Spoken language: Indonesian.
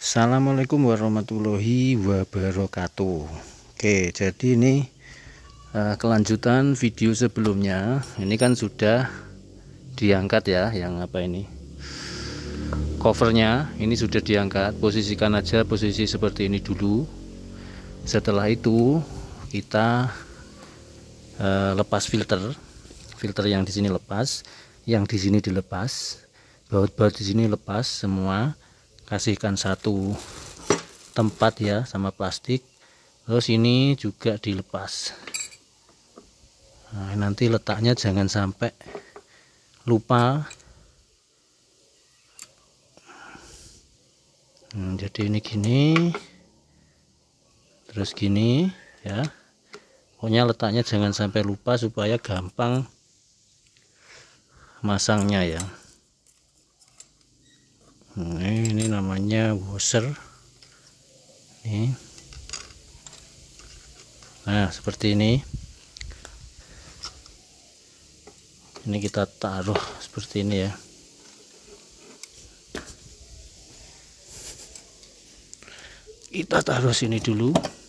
Assalamualaikum warahmatullahi wabarakatuh Oke jadi ini uh, kelanjutan video sebelumnya ini kan sudah diangkat ya yang apa ini covernya ini sudah diangkat posisikan aja posisi seperti ini dulu setelah itu kita uh, lepas filter filter yang di sini lepas yang di sini dilepas baut-baut di sini lepas semua kasihkan satu tempat ya sama plastik terus ini juga dilepas nah, nanti letaknya jangan sampai lupa hmm, jadi ini gini terus gini ya pokoknya letaknya jangan sampai lupa supaya gampang masangnya ya hmm, namanya washer ini nah seperti ini ini kita taruh seperti ini ya kita taruh sini dulu